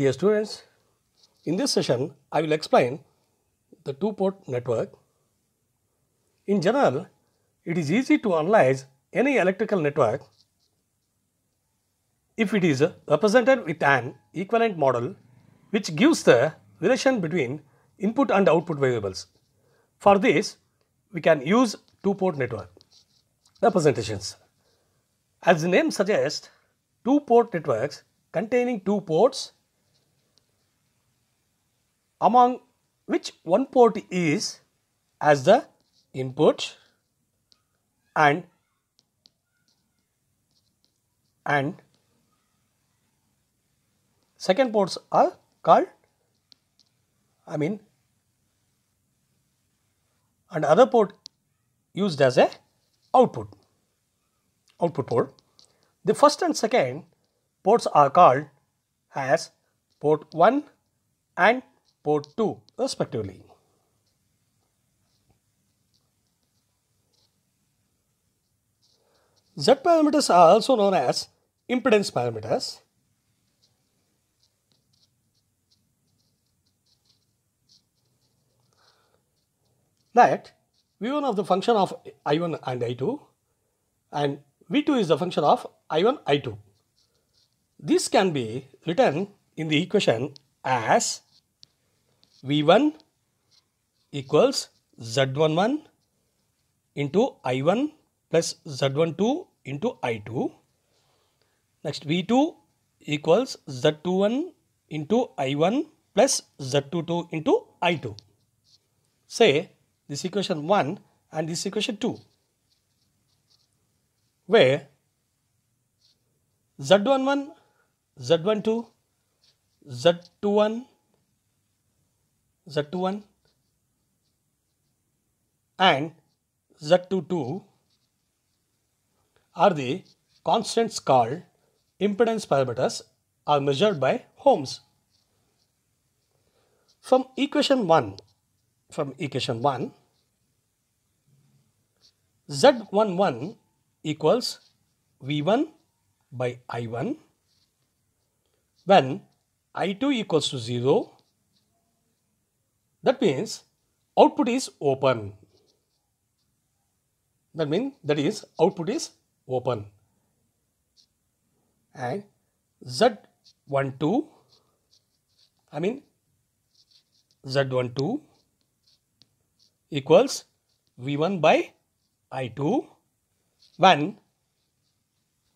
Dear students, in this session I will explain the two port network. In general, it is easy to analyze any electrical network if it is represented with an equivalent model which gives the relation between input and output variables. For this, we can use two port network representations. As the name suggests, two port networks containing two ports among which one port is as the input and and second ports are called I mean and other port used as a output output port. The first and second ports are called as port 1 and port 2 respectively. Z parameters are also known as impedance parameters. That V1 of the function of I1 and I2 and V2 is the function of I1, I2. This can be written in the equation as V1 equals Z11 into I1 plus Z12 into I2. Next V2 equals Z21 into I1 plus Z22 into I2. Say this equation 1 and this equation 2 where Z11, Z12, Z21 Z21 and Z22 are the constants called impedance parameters are measured by ohms. From equation 1, from equation 1, Z11 equals V1 by I1 when I2 equals to 0 that means output is open. That means that is output is open. And Z12, I mean Z12 equals V1 by I2 when,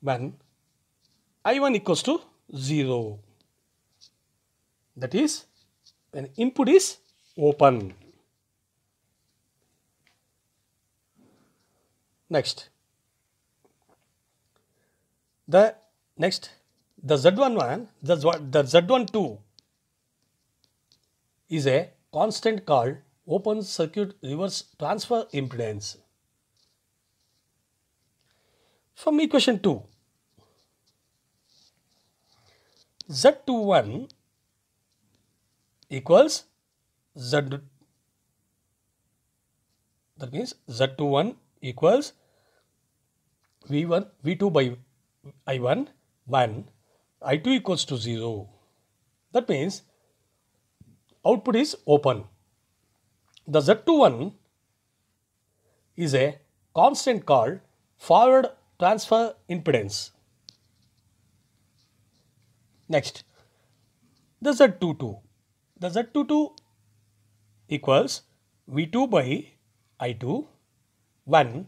when I1 equals to 0. That is when input is open. Next, the next the Z11, the, the Z12 is a constant called open circuit reverse transfer impedance. From equation 2, Z21 equals z that means z21 equals v1 v2 by i1 1 i2 equals to 0 that means output is open the z21 is a constant called forward transfer impedance next the z22 the z22 equals V2 by I2 when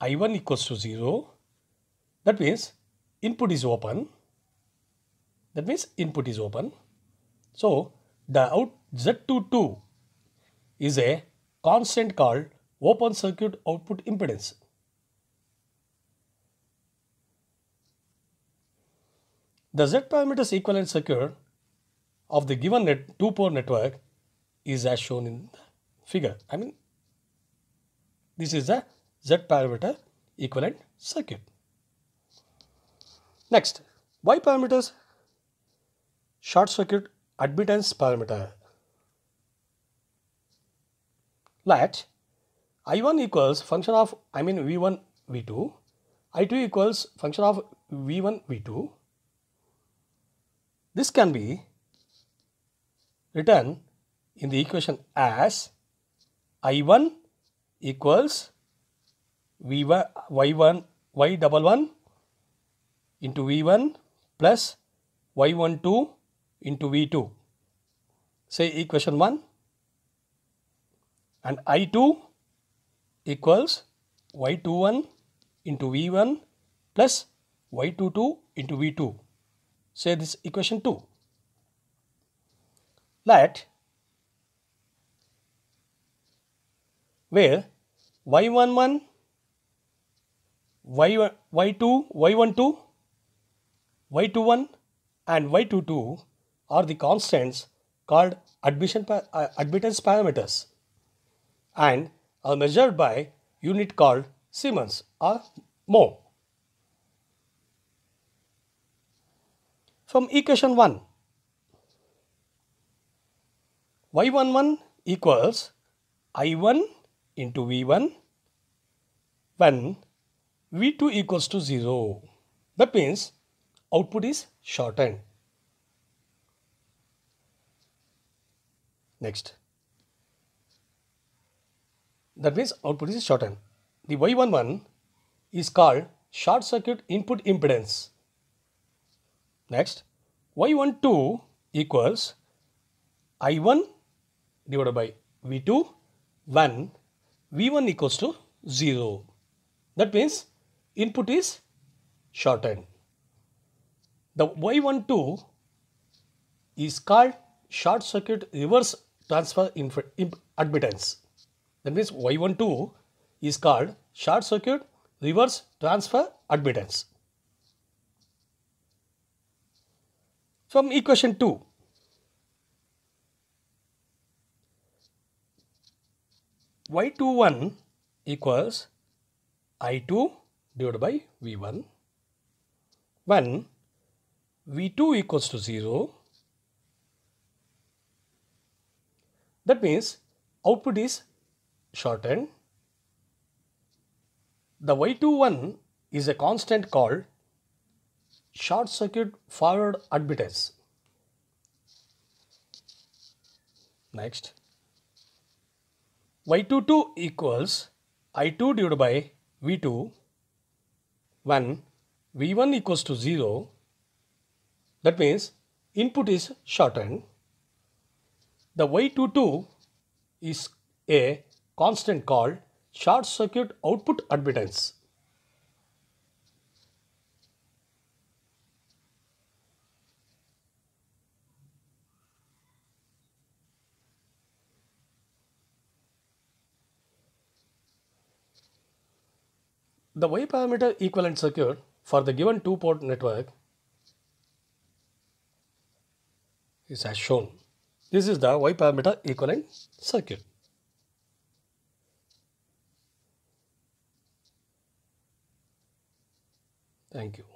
I1 equals to 0. That means input is open. That means input is open. So, the out Z22 is a constant called open circuit output impedance. The Z parameters equivalent circuit of the given net two port network is as shown in the figure. I mean, this is the Z parameter equivalent circuit. Next, Y parameters short circuit admittance parameter. Let I1 equals function of I mean V1 V2, I2 equals function of V1 V2. This can be written in the equation as I1 equals V1 Y1 Y double one into V1 plus Y12 into V2 say equation 1 and I2 equals Y21 into V1 plus Y22 into V2 say this equation 2 let where y11, y, y2, y12, y21 and y22 are the constants called admission pa uh, admittance parameters and are measured by unit called Siemens or mho. From equation 1, y11 equals I1 into V1 when V2 equals to 0. That means output is shortened. Next. That means output is shortened. The Y11 is called short circuit input impedance. Next, Y12 equals I1 divided by V2 1 V1 equals to 0. That means input is shortened. The Y12 is called short circuit reverse transfer admittance. That means Y12 is called short circuit reverse transfer admittance. From equation 2, y21 equals i2 divided by v1 when v2 equals to 0 that means output is shortened the y21 is a constant called short circuit forward admittance next y22 equals i2 divided by v2 when v1 equals to 0 that means input is shortened the y22 is a constant called short circuit output admittance The Y parameter equivalent circuit for the given two port network is as shown. This is the Y parameter equivalent circuit. Thank you.